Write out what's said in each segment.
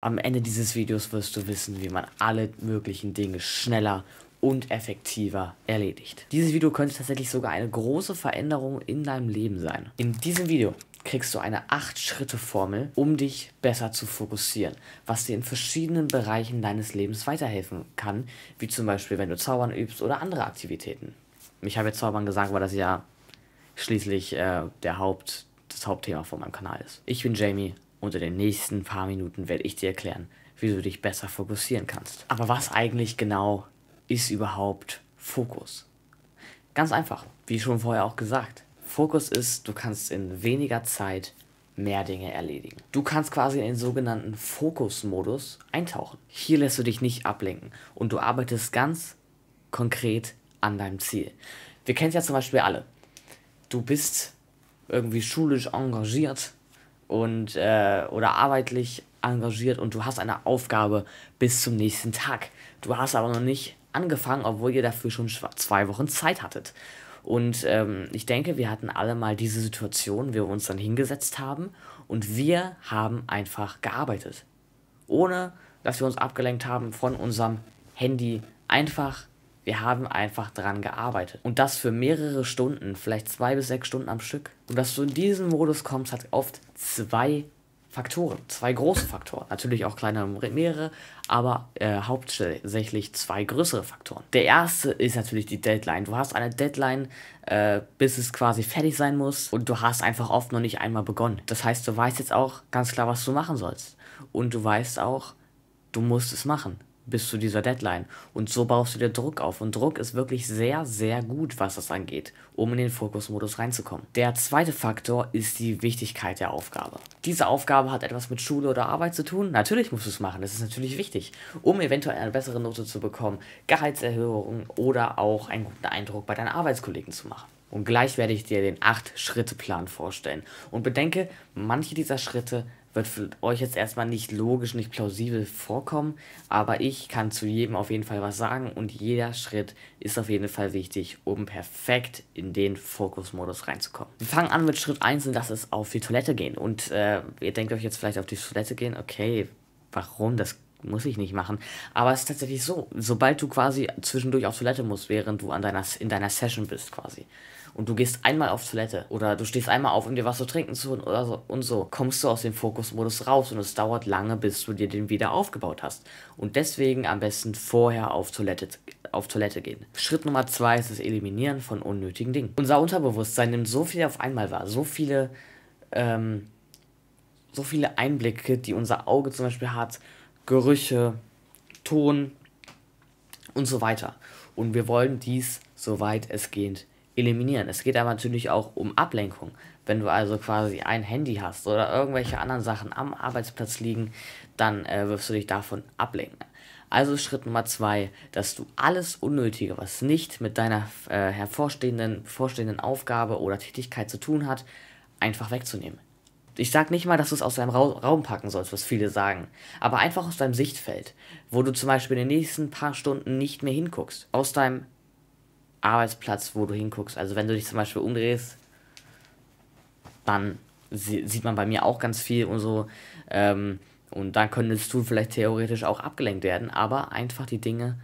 Am Ende dieses Videos wirst du wissen, wie man alle möglichen Dinge schneller und effektiver erledigt. Dieses Video könnte tatsächlich sogar eine große Veränderung in deinem Leben sein. In diesem Video kriegst du eine 8-Schritte-Formel, um dich besser zu fokussieren, was dir in verschiedenen Bereichen deines Lebens weiterhelfen kann, wie zum Beispiel, wenn du Zaubern übst oder andere Aktivitäten. Ich habe jetzt Zaubern gesagt, weil das ja schließlich äh, der Haupt, das Hauptthema von meinem Kanal ist. Ich bin Jamie und in den nächsten paar Minuten werde ich dir erklären, wie du dich besser fokussieren kannst. Aber was eigentlich genau ist überhaupt Fokus? Ganz einfach, wie schon vorher auch gesagt. Fokus ist, du kannst in weniger Zeit mehr Dinge erledigen. Du kannst quasi in den sogenannten Fokusmodus eintauchen. Hier lässt du dich nicht ablenken und du arbeitest ganz konkret an deinem Ziel. Wir kennen es ja zum Beispiel alle. Du bist irgendwie schulisch engagiert, und äh, oder arbeitlich engagiert und du hast eine Aufgabe bis zum nächsten Tag. Du hast aber noch nicht angefangen, obwohl ihr dafür schon zwei Wochen Zeit hattet. Und ähm, ich denke, wir hatten alle mal diese Situation, wo wir uns dann hingesetzt haben und wir haben einfach gearbeitet. Ohne dass wir uns abgelenkt haben von unserem Handy. Einfach wir haben einfach dran gearbeitet. Und das für mehrere Stunden, vielleicht zwei bis sechs Stunden am Stück. Und dass du in diesen Modus kommst, hat oft zwei Faktoren, zwei große Faktoren. Natürlich auch kleinere mehrere, aber äh, hauptsächlich zwei größere Faktoren. Der erste ist natürlich die Deadline. Du hast eine Deadline, äh, bis es quasi fertig sein muss und du hast einfach oft noch nicht einmal begonnen. Das heißt, du weißt jetzt auch ganz klar, was du machen sollst. Und du weißt auch, du musst es machen bis zu dieser Deadline. Und so baust du dir Druck auf. Und Druck ist wirklich sehr, sehr gut, was das angeht, um in den Fokusmodus reinzukommen. Der zweite Faktor ist die Wichtigkeit der Aufgabe. Diese Aufgabe hat etwas mit Schule oder Arbeit zu tun. Natürlich musst du es machen, das ist natürlich wichtig, um eventuell eine bessere Note zu bekommen, Gehaltserhöhung oder auch einen guten Eindruck bei deinen Arbeitskollegen zu machen. Und gleich werde ich dir den 8-Schritte-Plan vorstellen. Und bedenke, manche dieser Schritte wird für euch jetzt erstmal nicht logisch, nicht plausibel vorkommen, aber ich kann zu jedem auf jeden Fall was sagen und jeder Schritt ist auf jeden Fall wichtig, um perfekt in den Fokusmodus reinzukommen. Wir fangen an mit Schritt 1 und das ist auf die Toilette gehen. Und äh, ihr denkt euch jetzt vielleicht auf die Toilette gehen, okay, warum? Das muss ich nicht machen. Aber es ist tatsächlich so, sobald du quasi zwischendurch auf Toilette musst, während du an deiner, in deiner Session bist quasi, und du gehst einmal auf Toilette oder du stehst einmal auf, um dir was zu trinken zu oder so und so, kommst du aus dem Fokusmodus raus und es dauert lange, bis du dir den wieder aufgebaut hast. Und deswegen am besten vorher auf Toilette, auf Toilette gehen. Schritt Nummer zwei ist das Eliminieren von unnötigen Dingen. Unser Unterbewusstsein nimmt so viel auf einmal wahr, so viele, ähm, so viele Einblicke, die unser Auge zum Beispiel hat, Gerüche, Ton und so weiter. Und wir wollen dies soweit es geht eliminieren. Es geht aber natürlich auch um Ablenkung. Wenn du also quasi ein Handy hast oder irgendwelche anderen Sachen am Arbeitsplatz liegen, dann äh, wirst du dich davon ablenken. Also Schritt Nummer zwei, dass du alles Unnötige, was nicht mit deiner äh, hervorstehenden bevorstehenden Aufgabe oder Tätigkeit zu tun hat, einfach wegzunehmen. Ich sage nicht mal, dass du es aus deinem Ra Raum packen sollst, was viele sagen, aber einfach aus deinem Sichtfeld, wo du zum Beispiel in den nächsten paar Stunden nicht mehr hinguckst, aus deinem Arbeitsplatz, wo du hinguckst. Also wenn du dich zum Beispiel umdrehst, dann sieht man bei mir auch ganz viel und so. Ähm, und dann könntest du vielleicht theoretisch auch abgelenkt werden, aber einfach die Dinge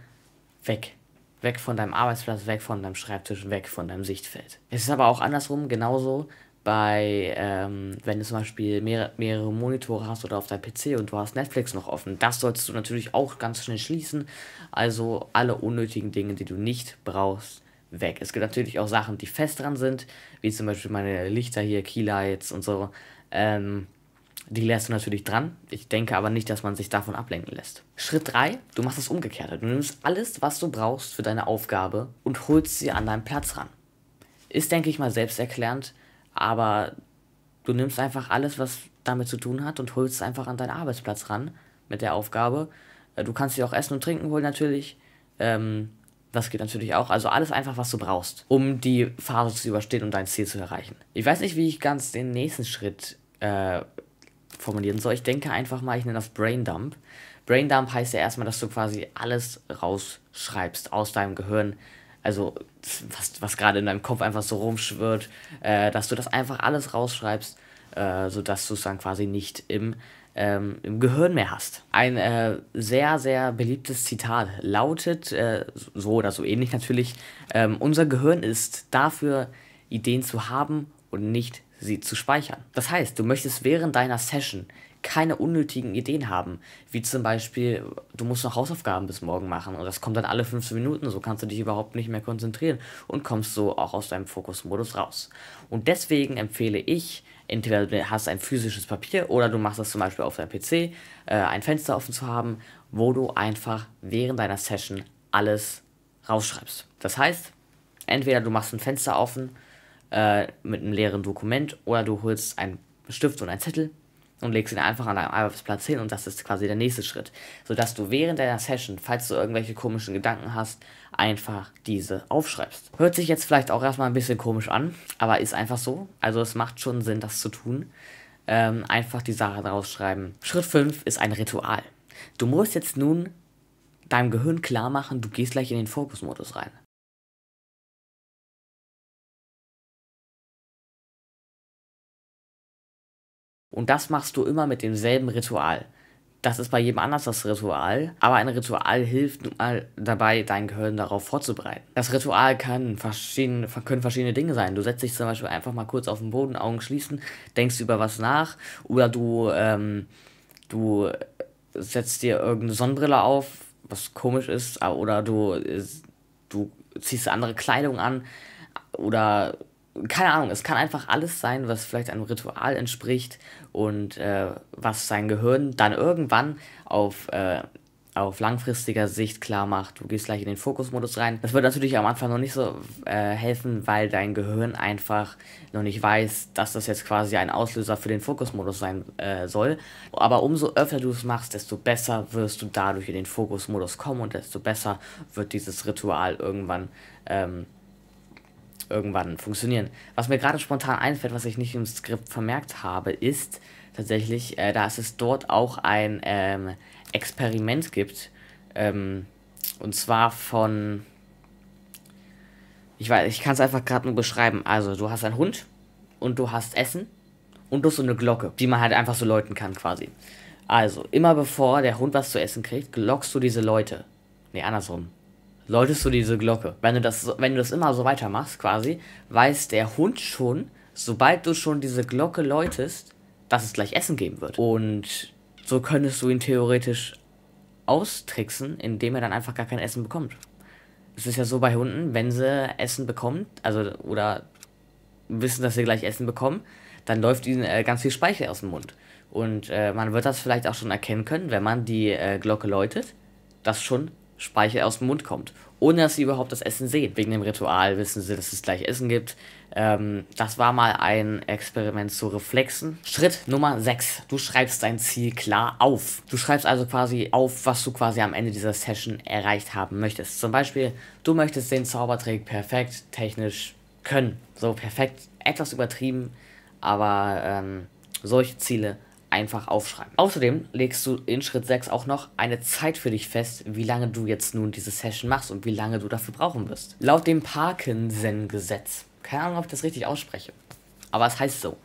weg. Weg von deinem Arbeitsplatz, weg von deinem Schreibtisch, weg von deinem Sichtfeld. Es ist aber auch andersrum genauso bei, ähm, wenn du zum Beispiel mehrere, mehrere Monitore hast oder auf deinem PC und du hast Netflix noch offen. Das solltest du natürlich auch ganz schnell schließen. Also alle unnötigen Dinge, die du nicht brauchst, weg. Es gibt natürlich auch Sachen, die fest dran sind, wie zum Beispiel meine Lichter hier, Keylights und so. Ähm, die lässt du natürlich dran. Ich denke aber nicht, dass man sich davon ablenken lässt. Schritt 3, du machst das Umgekehrte. Du nimmst alles, was du brauchst für deine Aufgabe und holst sie an deinen Platz ran. Ist, denke ich mal, selbsterklärend, aber du nimmst einfach alles, was damit zu tun hat und holst es einfach an deinen Arbeitsplatz ran mit der Aufgabe. Äh, du kannst dir auch Essen und Trinken holen natürlich. Ähm, das geht natürlich auch. Also alles einfach, was du brauchst, um die Phase zu überstehen und dein Ziel zu erreichen. Ich weiß nicht, wie ich ganz den nächsten Schritt äh, formulieren soll. Ich denke einfach mal, ich nenne das Braindump. Braindump heißt ja erstmal, dass du quasi alles rausschreibst aus deinem Gehirn. Also was, was gerade in deinem Kopf einfach so rumschwirrt, äh, dass du das einfach alles rausschreibst, äh, sodass du es dann quasi nicht im ähm, im Gehirn mehr hast. Ein äh, sehr, sehr beliebtes Zitat lautet, äh, so oder so ähnlich natürlich, ähm, unser Gehirn ist dafür, Ideen zu haben und nicht sie zu speichern. Das heißt, du möchtest während deiner Session keine unnötigen Ideen haben. Wie zum Beispiel, du musst noch Hausaufgaben bis morgen machen und das kommt dann alle 15 Minuten, so kannst du dich überhaupt nicht mehr konzentrieren und kommst so auch aus deinem Fokusmodus raus. Und deswegen empfehle ich, entweder du hast ein physisches Papier oder du machst das zum Beispiel auf deinem PC, äh, ein Fenster offen zu haben, wo du einfach während deiner Session alles rausschreibst. Das heißt, entweder du machst ein Fenster offen äh, mit einem leeren Dokument oder du holst einen Stift und einen Zettel und legst ihn einfach an deinem Arbeitsplatz hin und das ist quasi der nächste Schritt, sodass du während deiner Session, falls du irgendwelche komischen Gedanken hast, einfach diese aufschreibst. Hört sich jetzt vielleicht auch erstmal ein bisschen komisch an, aber ist einfach so. Also es macht schon Sinn, das zu tun. Ähm, einfach die Sachen rausschreiben. Schritt 5 ist ein Ritual. Du musst jetzt nun deinem Gehirn klar machen, du gehst gleich in den Fokusmodus rein. Und das machst du immer mit demselben Ritual. Das ist bei jedem anders das Ritual, aber ein Ritual hilft nun mal dabei, dein Gehirn darauf vorzubereiten. Das Ritual kann verschiedene, können verschiedene Dinge sein. Du setzt dich zum Beispiel einfach mal kurz auf den Boden, Augen schließen, denkst über was nach oder du, ähm, du setzt dir irgendeine Sonnenbrille auf, was komisch ist, oder du, äh, du ziehst andere Kleidung an oder keine Ahnung, es kann einfach alles sein, was vielleicht einem Ritual entspricht und äh, was sein Gehirn dann irgendwann auf, äh, auf langfristiger Sicht klar macht. Du gehst gleich in den Fokusmodus rein. Das wird natürlich am Anfang noch nicht so äh, helfen, weil dein Gehirn einfach noch nicht weiß, dass das jetzt quasi ein Auslöser für den Fokusmodus sein äh, soll. Aber umso öfter du es machst, desto besser wirst du dadurch in den Fokusmodus kommen und desto besser wird dieses Ritual irgendwann. Ähm, irgendwann funktionieren. Was mir gerade spontan einfällt, was ich nicht im Skript vermerkt habe, ist tatsächlich, äh, dass es dort auch ein ähm, Experiment gibt. Ähm, und zwar von. Ich weiß, ich kann es einfach gerade nur beschreiben. Also, du hast einen Hund und du hast Essen und du hast so eine Glocke, die man halt einfach so läuten kann quasi. Also, immer bevor der Hund was zu essen kriegt, glockst du diese Leute. Ne, andersrum läutest du diese Glocke. Wenn du das, wenn du das immer so weitermachst, quasi, weiß der Hund schon, sobald du schon diese Glocke läutest, dass es gleich Essen geben wird. Und so könntest du ihn theoretisch austricksen, indem er dann einfach gar kein Essen bekommt. Es ist ja so bei Hunden, wenn sie Essen bekommen, also oder wissen, dass sie gleich Essen bekommen, dann läuft ihnen äh, ganz viel Speichel aus dem Mund. Und äh, man wird das vielleicht auch schon erkennen können, wenn man die äh, Glocke läutet, dass schon Speichel aus dem Mund kommt, ohne dass sie überhaupt das Essen sehen. Wegen dem Ritual wissen sie, dass es gleich Essen gibt. Ähm, das war mal ein Experiment zu Reflexen. Schritt Nummer 6. Du schreibst dein Ziel klar auf. Du schreibst also quasi auf, was du quasi am Ende dieser Session erreicht haben möchtest. Zum Beispiel, du möchtest den Zaubertrick perfekt technisch können. So perfekt, etwas übertrieben, aber ähm, solche Ziele einfach aufschreiben. Außerdem legst du in Schritt 6 auch noch eine Zeit für dich fest, wie lange du jetzt nun diese Session machst und wie lange du dafür brauchen wirst. Laut dem Parkinson-Gesetz, keine Ahnung, ob ich das richtig ausspreche, aber es heißt so.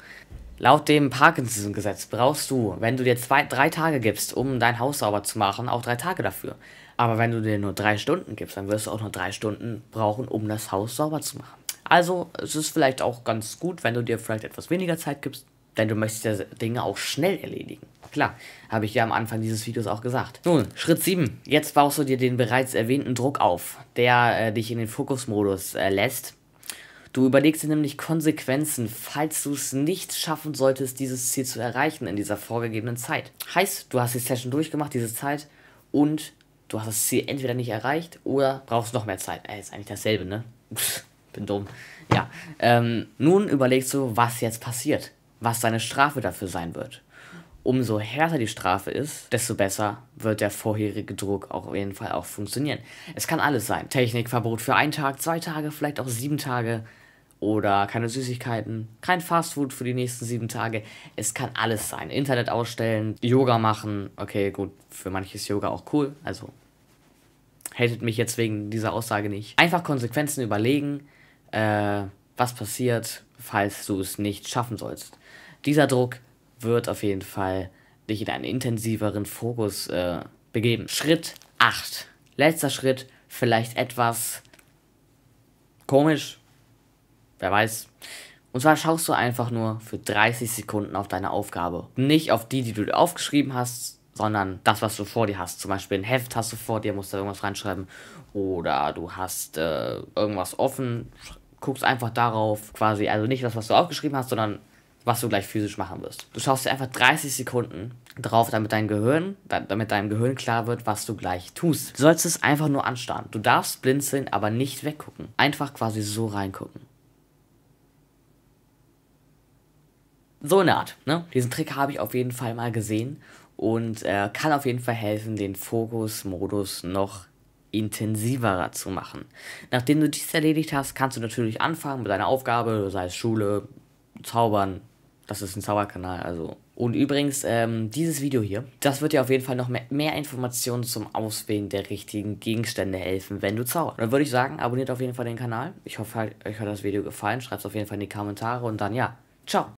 Laut dem Parkinson-Gesetz brauchst du, wenn du dir zwei, drei Tage gibst, um dein Haus sauber zu machen, auch drei Tage dafür. Aber wenn du dir nur drei Stunden gibst, dann wirst du auch nur drei Stunden brauchen, um das Haus sauber zu machen. Also es ist vielleicht auch ganz gut, wenn du dir vielleicht etwas weniger Zeit gibst, denn du möchtest ja Dinge auch schnell erledigen. Klar, habe ich ja am Anfang dieses Videos auch gesagt. Nun, Schritt 7. Jetzt baust du dir den bereits erwähnten Druck auf, der äh, dich in den Fokusmodus äh, lässt. Du überlegst dir nämlich Konsequenzen, falls du es nicht schaffen solltest, dieses Ziel zu erreichen in dieser vorgegebenen Zeit. Heißt, du hast die Session durchgemacht, diese Zeit, und du hast das Ziel entweder nicht erreicht oder brauchst noch mehr Zeit. Äh, ist eigentlich dasselbe, ne? Pff, bin dumm. Ja. Ähm, nun überlegst du, was jetzt passiert was seine Strafe dafür sein wird. Umso härter die Strafe ist, desto besser wird der vorherige Druck auch auf jeden Fall auch funktionieren. Es kann alles sein. Technikverbot für einen Tag, zwei Tage, vielleicht auch sieben Tage oder keine Süßigkeiten, kein Fastfood für die nächsten sieben Tage. Es kann alles sein. Internet ausstellen, Yoga machen. Okay, gut, für manches Yoga auch cool. Also hatet mich jetzt wegen dieser Aussage nicht. Einfach Konsequenzen überlegen. Äh, was passiert, falls du es nicht schaffen sollst. Dieser Druck wird auf jeden Fall dich in einen intensiveren Fokus äh, begeben. Schritt 8. Letzter Schritt, vielleicht etwas komisch, wer weiß. Und zwar schaust du einfach nur für 30 Sekunden auf deine Aufgabe. Nicht auf die, die du dir aufgeschrieben hast, sondern das, was du vor dir hast. Zum Beispiel ein Heft hast du vor dir, musst da irgendwas reinschreiben. Oder du hast äh, irgendwas offen, guckst einfach darauf quasi, also nicht das, was du aufgeschrieben hast, sondern was du gleich physisch machen wirst. Du schaust dir einfach 30 Sekunden drauf, damit dein Gehirn, damit deinem Gehirn klar wird, was du gleich tust. Du sollst es einfach nur anstarren. Du darfst blinzeln, aber nicht weggucken. Einfach quasi so reingucken. So eine Art, ne? Diesen Trick habe ich auf jeden Fall mal gesehen und äh, kann auf jeden Fall helfen, den Fokusmodus noch intensiverer zu machen. Nachdem du dies erledigt hast, kannst du natürlich anfangen mit deiner Aufgabe, sei es Schule, Zaubern. Das ist ein Zauberkanal, also. Und übrigens, ähm, dieses Video hier, das wird dir auf jeden Fall noch mehr, mehr Informationen zum Auswählen der richtigen Gegenstände helfen, wenn du zauberst. Dann würde ich sagen, abonniert auf jeden Fall den Kanal. Ich hoffe, halt, euch hat das Video gefallen. Schreibt es auf jeden Fall in die Kommentare und dann ja, ciao.